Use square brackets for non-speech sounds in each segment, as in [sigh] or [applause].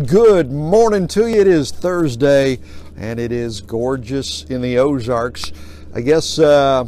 Good morning to you. It is Thursday and it is gorgeous in the Ozarks. I guess uh,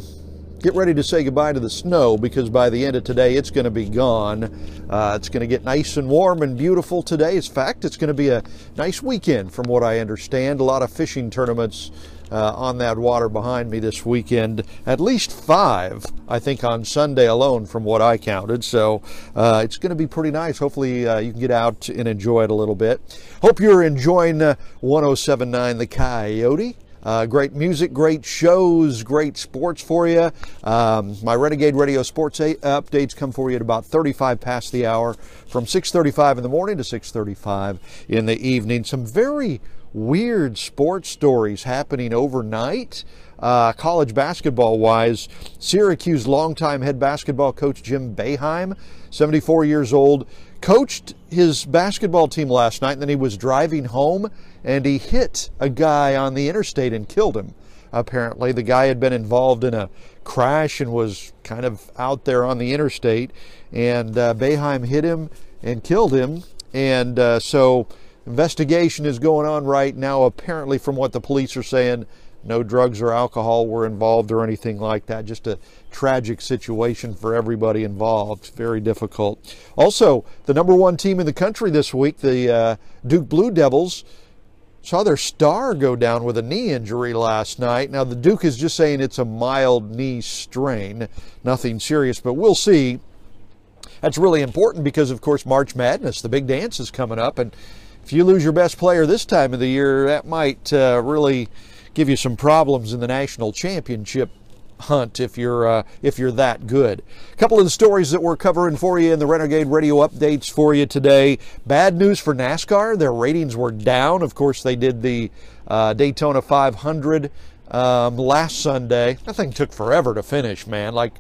get ready to say goodbye to the snow because by the end of today it's going to be gone. Uh, it's going to get nice and warm and beautiful today. In fact, it's going to be a nice weekend from what I understand. A lot of fishing tournaments uh, on that water behind me this weekend. At least five, I think, on Sunday alone, from what I counted. So uh, it's going to be pretty nice. Hopefully, uh, you can get out and enjoy it a little bit. Hope you're enjoying uh, 1079 The Coyote. Uh, great music, great shows, great sports for you. Um, my Renegade Radio Sports a- updates come for you at about 35 past the hour, from 6:35 in the morning to 6:35 in the evening. Some very weird sports stories happening overnight. Uh, college basketball wise, Syracuse longtime head basketball coach Jim Beheim, 74 years old, coached his basketball team last night, and then he was driving home and he hit a guy on the interstate and killed him. Apparently, the guy had been involved in a crash and was kind of out there on the interstate, and uh, hit him and killed him. And uh, so Investigation is going on right now. Apparently, from what the police are saying, no drugs or alcohol were involved or anything like that. Just a tragic situation for everybody involved. Very difficult. Also, the number one team in the country this week, the uh, Duke Blue Devils, saw their star go down with a knee injury last night. Now, the Duke is just saying it's a mild knee strain, nothing serious, but we'll see. That's really important because, of course, March Madness, the big dance is coming up, and if you lose your best player this time of the year, that might uh, really give you some problems in the national championship hunt if you're uh, if you're that good. A couple of the stories that we're covering for you in the Renegade Radio updates for you today. Bad news for NASCAR; their ratings were down. Of course, they did the uh, Daytona 500 um, last Sunday. That thing took forever to finish, man. Like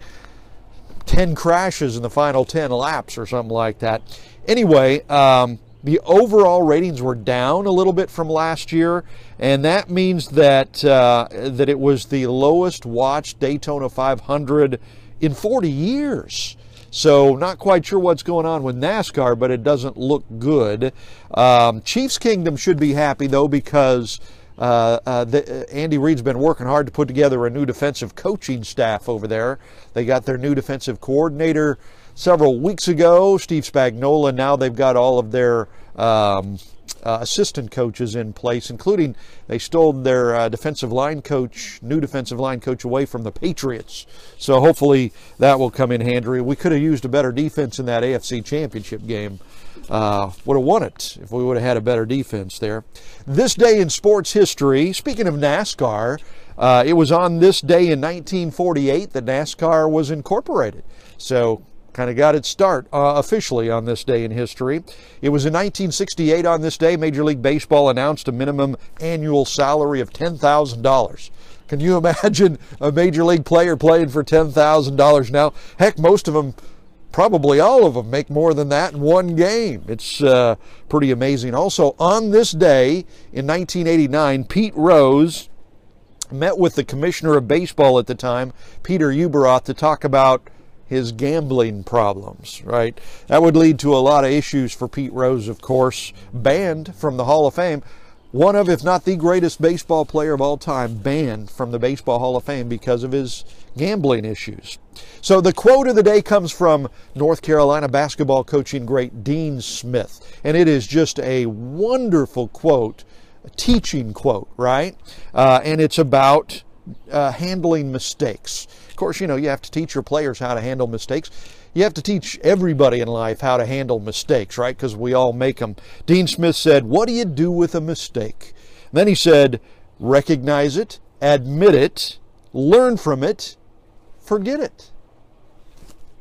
10 crashes in the final 10 laps or something like that. Anyway. Um, the overall ratings were down a little bit from last year, and that means that uh, that it was the lowest watched Daytona 500 in 40 years. So not quite sure what's going on with NASCAR, but it doesn't look good. Um, Chiefs Kingdom should be happy though because uh, uh, the, uh, Andy Reid's been working hard to put together a new defensive coaching staff over there. They got their new defensive coordinator several weeks ago, Steve Spagnola. Now they've got all of their um, uh, assistant coaches in place, including they stole their uh, defensive line coach, new defensive line coach, away from the Patriots. So hopefully that will come in handy. We could have used a better defense in that AFC Championship game. Uh, would have won it if we would have had a better defense there. This day in sports history, speaking of NASCAR, uh, it was on this day in 1948 that NASCAR was incorporated. So kind of got its start uh, officially on this day in history. It was in 1968 on this day, Major League Baseball announced a minimum annual salary of $10,000. Can you [laughs] imagine a major league player playing for $10,000 now? Heck, most of them, probably all of them, make more than that in one game. It's uh, pretty amazing. Also, on this day in 1989, Pete Rose met with the commissioner of baseball at the time, Peter Uberoth, to talk about his gambling problems, right? That would lead to a lot of issues for Pete Rose, of course, banned from the Hall of Fame. One of, if not the greatest baseball player of all time, banned from the Baseball Hall of Fame because of his gambling issues. So the quote of the day comes from North Carolina basketball coaching great Dean Smith. And it is just a wonderful quote, a teaching quote, right? Uh, and it's about uh, handling mistakes. Of course, you know, you have to teach your players how to handle mistakes. You have to teach everybody in life how to handle mistakes, right? Because we all make them. Dean Smith said, What do you do with a mistake? And then he said, Recognize it, admit it, learn from it, forget it.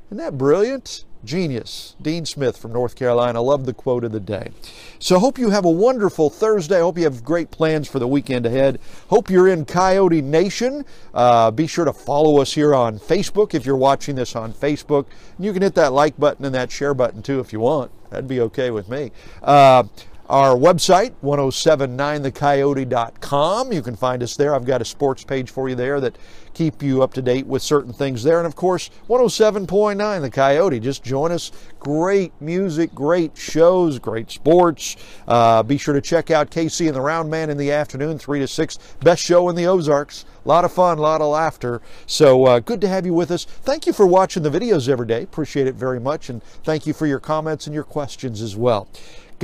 Isn't that brilliant? Genius, Dean Smith from North Carolina. Love the quote of the day. So, hope you have a wonderful Thursday. Hope you have great plans for the weekend ahead. Hope you're in Coyote Nation. Uh, be sure to follow us here on Facebook if you're watching this on Facebook. And you can hit that like button and that share button too if you want. That'd be okay with me. Uh, our website, 1079thecoyote.com. You can find us there. I've got a sports page for you there that keep you up to date with certain things there. And of course, 107.9 The Coyote. Just join us. Great music, great shows, great sports. Uh, be sure to check out Casey and the Round Man in the afternoon, 3 to 6. Best show in the Ozarks. A lot of fun, a lot of laughter. So uh, good to have you with us. Thank you for watching the videos every day. Appreciate it very much. And thank you for your comments and your questions as well.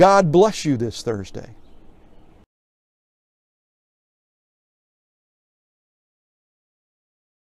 God bless you this Thursday.